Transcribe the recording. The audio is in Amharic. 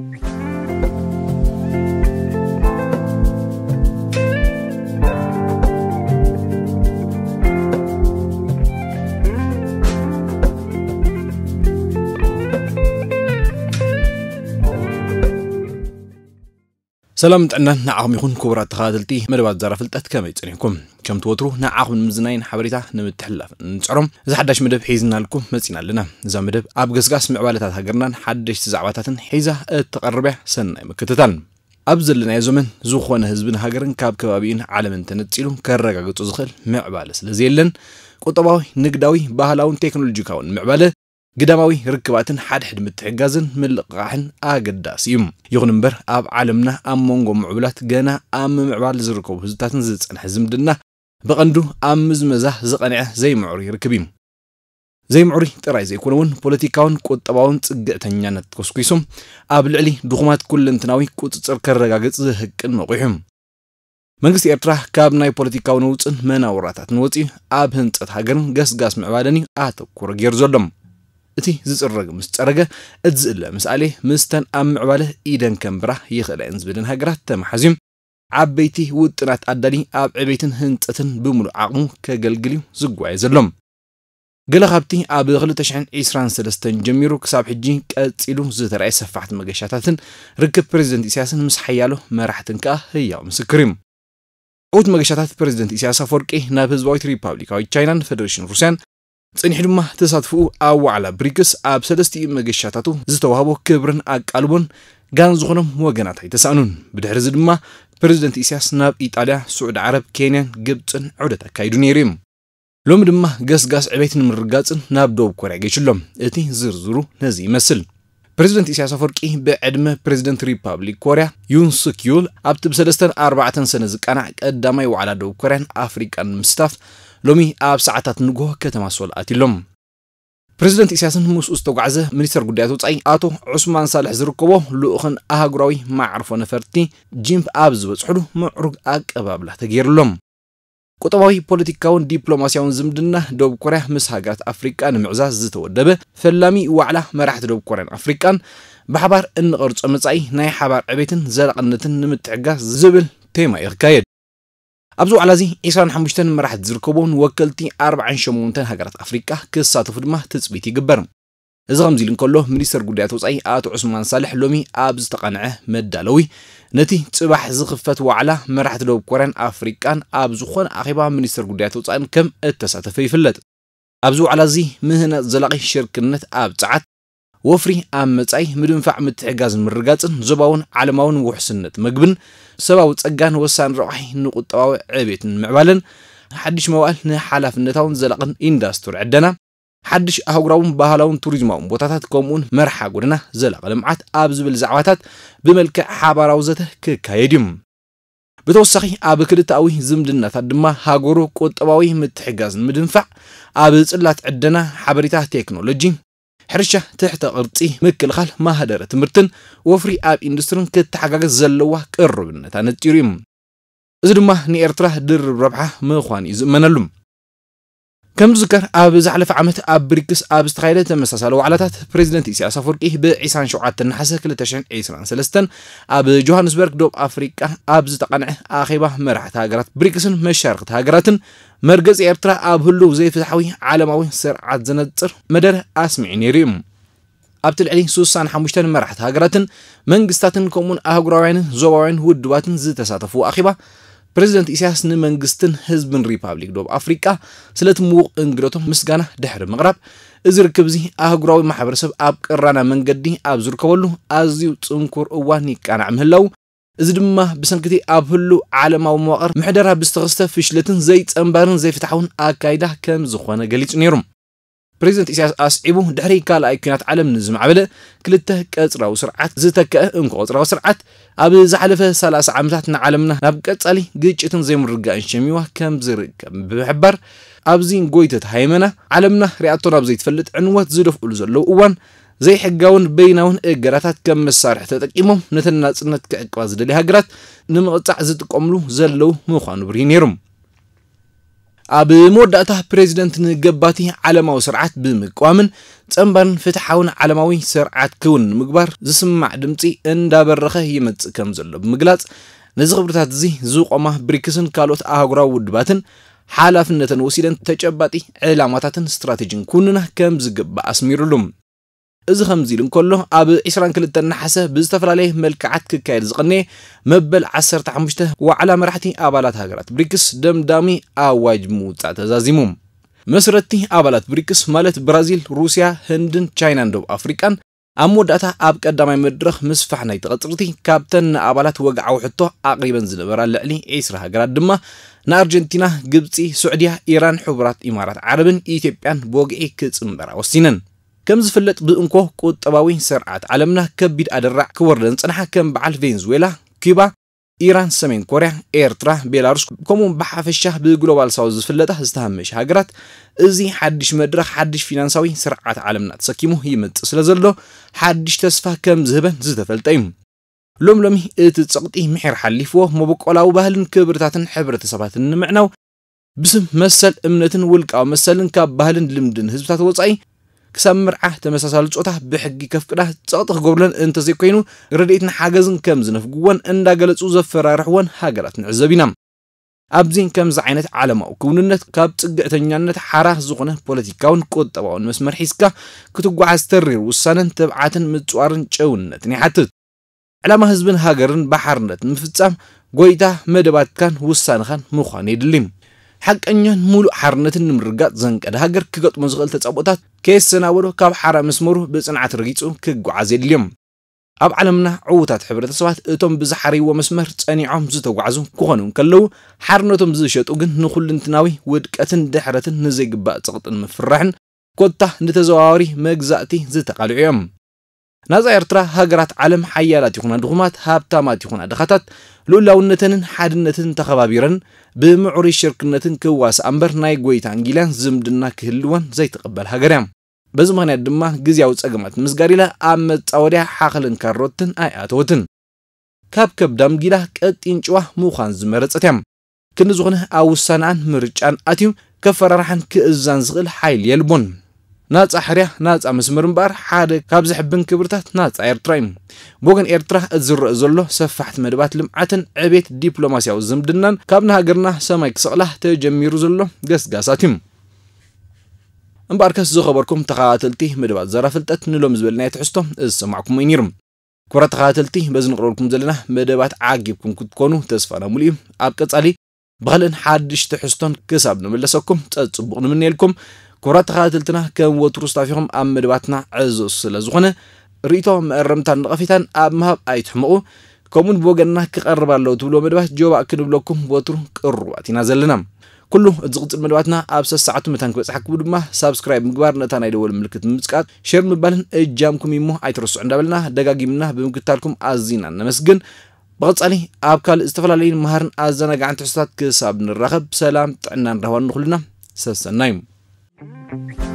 Thank you. ሰላም ጥዕናን ንዓኹም ይኹን ክቡራት ተኸታተልቲ መደባት ዛራ ፍልጠት ከመይ ፅኒሕኩም ከምቲ ወትሩ ንዓኹም ንምዝናይን ሓበሬታ ንምትሕላፍ ንፅዕሮም እዚ ሓዳሽ መደብ ሒዝናልኩም መፂና ኣለና እዛ መደብ ኣብ ገስጋስ ምዕባለታት ሃገርናን ሓደሽቲ ዛዕባታትን ሒዛ እተቐርብያ ሰናይ ምክትታል ኣብ ዘለናዮ ዘመን ዝኾነ ህዝብን ሃገርን ካብ ከባቢኡን ዓለምን ተነፂሉ ከረጋግፁ ዝኽእል ምዕባለ ስለዘየለን ቁጠባዊ ንግዳዊ ባህላውን ቴክኖሎጂካውን ምዕባለ ግዳማዊ ርክባትን ሓድሕድ ምትሕጋዝን ምልቕቓሕን ኣገዳሲ እዩ ይኹን እምበር ኣብ ዓለምና ኣብ መንጎ ምዕብላት ገና ኣብ ምምዕባል ዝርከቡ ህዝብታትን ዝጸንሐ ዝምድና ብቐንዱ ኣብ ምዝመዛ ዝቐንዐ ዘይምዕሩ ይርክብ እዩ ዘይምዕሪ ጥራይ ዘይኮነ እውን ፖለቲካውን ቁጠባውን ጽግዕተኛነት ተኮስኩሶም ኣብ ልዕሊ ድኹማት ኩለንትናዊ ቁፅፅር ከረጋግጽ ዝህቅን መቑሑ መንግስቲ ኤርትራ ካብ ናይ ፖለቲካዊ ንውፅን መናውራታትን ንወፂኡ ኣብ ህንፀት ሃገርን ገስጋስ ምዕባለን እዩ ኣተኩረ ገይሩ ዘሎም እቲ ዝፅረግ ምስ ፀረገ እትዝእለ ምስኣለ ምስተን ኣብ ምዕባለ ኢደን ከምብራ ይኽእለአን ዝብልን ሃገራት ተማሓዝዩ ዓበይቲ ውጥናት ኣዳሊ ኣብ ዕቤትን ህንፀትን ብምሉእ ዓቕሙ ከገልግል እዩ ዝጓየ ዘሎም ገለ ካብቲ ኣብ 223 ጀሚሩ ክሳብ ሕጂ ቀፂሉ ዝተረኣየ ሰፋሕቲ መገሻታትን ርክብ ፕሬዚደንት እስያስን ምስ ሓያሎ መራሕትን ከዓ ህያው ምስክር እዩ ዑት መገሻታት ፕሬዚደንት እስያስ ኣፈወርቂ ናብ ህዝባዊት ሪፓብሊካዊት ቻይናን ፌደሬሽን ሩስያን ጸኒሑ ድማ ተሳትፍኡ ኣብ ዋዕላ ብሪክስ ኣብ ሰለስቲኡ መገሻታቱ ዝተዋህቦ ክብርን ኣቃልቦን ጋን ዝኾኖም ወገናት ኣይተሳእኑን ብድሕሪ እዚ ድማ ፕሬዚደንት እስያስ ናብ ኢጣልያ ስዑድ ዓረብ ኬንያን ግብፅን ዑደት ኣካይዱ ነይሩ እዩ ሎሚ ድማ ገስጋስ ዕቤት ንምርጋፅን ናብ ደቡብ ኮርያ ገይችሎም እቲ ዝርዝሩ ነዚ ይመስል ፕሬዚደንት እስያስ ኣፈወርቂ ብዕድመ ፕሬዚደንት ሪፓብሊክ ኮርያ ዩን ስክዩል ኣብቲ ብሰለስተን ኣርባዕተን ሰነ ዝቃናዕ ቀዳማይ ዋዕላ ደቡብ ኮርያን ኣፍሪቃን ምስታፍ ሎሚ ኣብ ሰዓታት ንግሆ ከተማ ሶል ኣትሎም ፕሬዚደንት ኢሳያስን ምስኡ ዝተጓዕዘ ሚኒስተር ጉዳያት ወፃኢ ኣቶ ዑስማን ሳልሕ ዝርከቦ ልኡኽን ኣህጉራዊ ማዕርፎ ነፈርቲ ጂምፕ ኣብ ዝበፅሕሉ ምዕሩግ ኣቀባብላ ተገይሩሎም ቁጠባዊ ፖለቲካውን ዲፕሎማስያውን ዝምድና ደቡብ ኮርያ ምስ ሃገራት ኣፍሪቃ ንምዕዛዝ ዝተወደበ ፈላሚ ዋዕላ መራሕቲ ደቡብ ኮርያን ኣፍሪቃን ብሓባር እንቐርፆ መጻኢ ናይ ሓባር ዕቤትን ዘላቕነትን ንምትዕጋዝ ዝብል ቴማ ይኽካየድ ኣብዚ ዋዕላ እዚ 25 መራሕቲ ዝርከቦን ወከልቲ 48 ሃገራት ኣፍሪቃ ክሳተፉ ድማ ትፅቢት ይግበር እዚ ከምዚ ኢሉ እንከሎ ሚኒስተር ጉዳያት ወፃኢ ኣቶ ዑስማን ሳልሕ ሎሚ ኣብ ዝተቐንዐ መዳለዊ ነቲ ፅባሕ ዝኽፈት ዋዕላ መራሕቲ ደቡብ ኮርያን ኣፍሪቃን ኣብ ዝኾነ ኣኼባ ሚኒስተር ጉዳያት ወፃኢን ከም እተሳተፈ ይፍለጥ ኣብዚ ዋዕላ እዚ ምህናፅ ዘላቒ ሽርክነት ኣብ ፀዓት ወፍሪ ኣብ መጻኢ ምድንፋዕ ምትሕጋዝን ምርጋጽን ዞባውን ዓለማውን ውሕስነት መግብን ሰብዊ ጸጋን ወሳኒ ረቑሒ ንቁጠባዊ ዕቤትን ምዕባለን ሓድሽ መዋእል ንሓላፍነታውን ዘለቕን ኢንዳስትሪ ዕደና ሓድሽ ኣህጉራውን ባህላውን ቱሪዝማውን ቦታታት ከምኡውን መርሓ ጉድና ዘለቐ ልምዓት ኣብ ዝብል ዛዕባታት ብመልክዕ ሓባራዊ ዘተ ክካየድ እዩ ብተወሳኺ ኣብ ክልታዊ ዝምድናታት ድማ ሃገሩ ቁጠባዊ ምትሕጋዝን ምድንፋዕ ኣብ ጽላት ዕደና ሓበሬታ ቴክኖሎጂ ሕርሻ ትሕተ ቅርፂ ምክልኻል ማህደረ ትምህርትን ወፍሪ ኣብ ኢንዱስትሪን ክትሓጋገዝ ዘለዋ ቅርብነት ኣነፂሩ እዩ እዚ ድማ ንኤርትራ ድርብ ረብሓ ምዃን እዩ ዝእመነሉ ከም ዝዝከር ኣብ ዝሓለፈ ዓመት ኣብ ብሪክስ ኣብ ዝተኻየደ ተመሳሳለ ዋዕላታት ፕሬዚደንት ኢሳያስ ኣፈወርቂ ብ27 ናሓሰ 2023 ኣብ ጆሃንስበርግ ዶብ ኣፍሪቃ ኣብ ዝተቓንዐ ኣኼባ መራሕቲ ሃገራት ብሪክስን መሻርክቲ ሃገራትን መርገፂ ኤርትራ ኣብ ህሉው ዘይፍትሓዊ ዓለማዊ ስርዓት ዘነፅር መደረ ኣስሚዑ ነይሩ እዩ ኣብቲ ልዕሊ 65 መራሕቲ ሃገራትን መንግስታትን ከምኡውን ኣህጉራውያንን ዞባውያን ውድባትን ዝተሳተፉ ኣኼባ ፕሬዚደንት ኢሳያስ ንመንግስትን ህዝብን ሪፓብሊክ ዶብ ኣፍሪቃ ስለ እቲ ምዉቕ እንግደቶም ምስጋና ድሕሪ ምቕራብ እዚ ርክብ እዚ ኣህጉራዊ ማሕበረሰብ ኣብ ቅራና መንገዲ ኣብ ዝርከበሉ ኣዝዩ ፅንኩር እዋን ይቃናዕ ምህላው እዚ ድማ ብሰንኪቲ ኣብ ህሉ ዓለማዊ መዋቕር ምሕደራ ብዝተኸስተ ፍሽለትን ዘይፀንባርን ዘይፍትሓውን ኣካይዳ ከም ዝኾነ ገሊጹ ነይሩ ፕሬዚደንት ኢሳያስ ኣስዒቡ ድሕሪ ካልኣይ ኩናት ዓለም ንዝማዕበለ ክልተ ቀፅራዊ ስርዓት ዝተክአ እንኮ ቅፅራዊ ስርዓት ኣብ ዝሓለፈ 30 ዓመታት ንዓለምና ናብ ቀጻሊ ግጭትን ዘይምርጋእን ሸሚዋ ከም ዝርከብ ብምሕባር ኣብዚ ጎይተት ሃይመና ዓለምና ሪኣቶ ናብ ዘይትፈልጥ ዕንወት ዝደፍእሉ ዘለዉ እዋን ዘይሕጋውን በይናውን እገራታት ከም መሳርሒ ተጠቂሞም ነተን ናጽነት ክዕቅባ ዝደልዩ ሃገራት ንምቕጻዕ ዝጥቀምሉ ዘለዉ ምዃኑ ብርሂ ነይሮም ኣብ መወዳእታ ፕሬዚደንት ንገባቲ ዓለማዊ ስርዓት ብምቋምን ፀምባን ፍትሓውን ዓለማዊ ስርዓት ክውን ንምግባር ዝስማዕ ድምፂ እንዳበረኸ ይመፅእ ከም ዘሎ ብምግላጽ ነዚ ክብርታት እዚ ዝቆማ ብሪክስን ካልኦት ኣህጉራዊ ውድባትን ሓላፍነትን ወሲደን ተጨባጢ ዕላማታትን ስትራቴጅን ኩንና ከም ዝግባእ ኣስሚሩሉ إذا خمزيلن كله أب عشرين كل التنحسة بزتفر عليه ملك عتك كايرز قني مبل عسر تحمشته وعلى مرحتي أبالات هجرات بريكس دم دامي أواج موت تزازيمهم مسرتي أبالات بريكس مالت برازيل روسيا هندن تشاينا دوب أفريقان أمو داتا أب قدامي مدرخ مسفح نايت غطرتي كابتن أبالات وقعو حتو أقريبا زنبرا لألي عسر هجرات دمه ንኣርጀንቲና ግብፂ ስዑድያ ኢራን ሕቡራት ኢማራት ዓረብን ኢትዮጵያን ብወግዒ ክፅምበራ ወሲነን كم زفلت بأنكو قد طباوي سرعات عالمنا كبيد ادرع كوردن صنحا كم بعل فينزويلا كيبا إيران سمين كوريا إيرترا بيلاروس كمون بحفشة بجلوبال ساوز زفلته استهمش هاجرات إزي حدش مدرخ حدش فينانساوي سرعة عالمنا تسكيمه يمت سلازلو حدش تسفا كم زهبن زتفلتيم لوم لومي إت تسقطي محر حليفو مبقولاو بهلن كبرتاتن حبرة سباتن نمعنو بسم مسل امنتن ولك أو مسلن كاب بهلن لمدن هزبتات وصعي ክሳብ ምርዓህ ተመሳሳሊ ፆታ ብሕጊ ከፍቅዳ ፀቕጢ ክገብሩለን እንተዘይኮይኑ ረድኤትን ሓገዝን ከም ዝነፍግዎን እንዳገለፁ ዘፈራርሕዎን ሃገራት ንዕዘብ ኢና ኣብዚ ከምዚ ዓይነት ዓለማዊ ክውንነት ካብ ፅግዕተኛነት ሓራህ ዝኾነ ፖለቲካውን ቆጠባውን መስመር ሒዝካ ክትጓዓዝ ተሪር ውሳነን ተብዓትን ምፅዋርን ጨውነትን ይሓትት ዕላማ ህዝብን ሃገርን ባሓርነት ንምፍፃም ጎይታ መደባትካን ውሳነኻን ምዃን የድልይ حق أنجن ملو حرنتن مرقات زنك ده هجر كقط مزغل تتسابوتات كيس سناورو كاب حرا مسمره بصنعة رقيتهم كجعاز اليوم أب علمنا عوتات حبرة سوات إتهم بزحري ومسمر تاني عم زت وعزم كونهم كلو حرنتهم زشت وجن نخل انتناوي ودكأتن دحرة نزيج بقى تقط المفرحن كنت نتزواري مجزأتي زت قلعيهم ናዛ ኤርትራ ሃገራት ዓለም ሓያላት ይኹና ድኹማት ሃብታማት ይኹና ድኻታት ልኡላውነተንን ሓድነትን ተኸባቢረን ብምዕሩይ ሽርክነትን ክዋስ እምበር ናይ ጎይታን ጊልያን ዝምድና ክህልወን ዘይትቕበል ሃገር እያ በዚ ምኽንያት ድማ ግዜያዊ ጸገማት ምስ ጋሪላ ኣብ መጻወድያ ሓኽልን ካሮትን ኣይኣተወትን ካብ ከብዳም ጊላ ቀጢን ጭዋ ምዃን ዝመረጸት እያ ክንዝኾነ ኣብ ውሳናኣን ምርጫን ኣትዩ ከፈራርሓን ክእዛን ዝኽእል ሓይል የልቦን ናፃ ሕርያ ናፃ መስመር እምበኣር ሓደ ካብ ዘሕብን ክብርታት ናፃ ኤርትራ እዩ ብወገን ኤርትራ እቲ ዝረአ ዘሎ ሰፋሕቲ መደባት ልምዓትን ዕቤት ዲፕሎማስያዊ ዝምድናን ካብ ንሃገርና ሰማይ ክስቕላ ተጀሚሩ ዘሎ ገስጋሳት እዩ እምበኣር ከስ ዝኸበርኩም ተኸታተልቲ መደባት ዘራ ፍልጠት ንሎም ዝበልና ትሕዝቶ ዝሰማዕኩም እዩ ነይሩ ክብራት ተኸታተልቲ በዚ ንቕረበልኩም ዘለና መደባት ዓጊብኩም ክትኮኑ ተስፋና ሙሉ እዩ ኣብ ቀጻሊ ብኻልእን ሓድሽ ትሕዝቶን ክሳብ ንመለሰኩም ፀጥ ፅቡቕ ንምንኤልኩም ክብራት ተኸታተልትና ከም ወትሩ ስታፊኹም ኣብ ምድባትና ዕዙዝ ስለ ዝኾነ ርእቶ መእረምታን ንቐፊታን ኣብ ምሃብ ኣይትሕምቑ ከምኡን ብወገንና ክቐርብ ኣለዉ ትብሎ ምድባት ጆባ ክንብለኩም ወትሩ ቅርባት ኢና ዘለና ኩሉ እቲ ዝቕፅል መደባትና ኣብ ሰሰዓቱ መታን ክበፅሓ ክቡ ድማ ሳብስክራይብ ምግባር ነታ ናይ ደወል ምልክት ምምፅቃጥ ሸር ምባልን እጃምኩም እሞ ኣይትረስዑ እንዳበልና ደጋጊምና ብምክታልኩም ኣዝና ነመስግን ብቐፃሊ ኣብ ካልእ ዝተፈላለዩ መሃርን ኣዘናጋዕን ትሕሶታት ክሳብ ንራኸብ ሰላም ጥዕና ንረኽባ ንኽሉና ሰብሰና እዩ Thank you.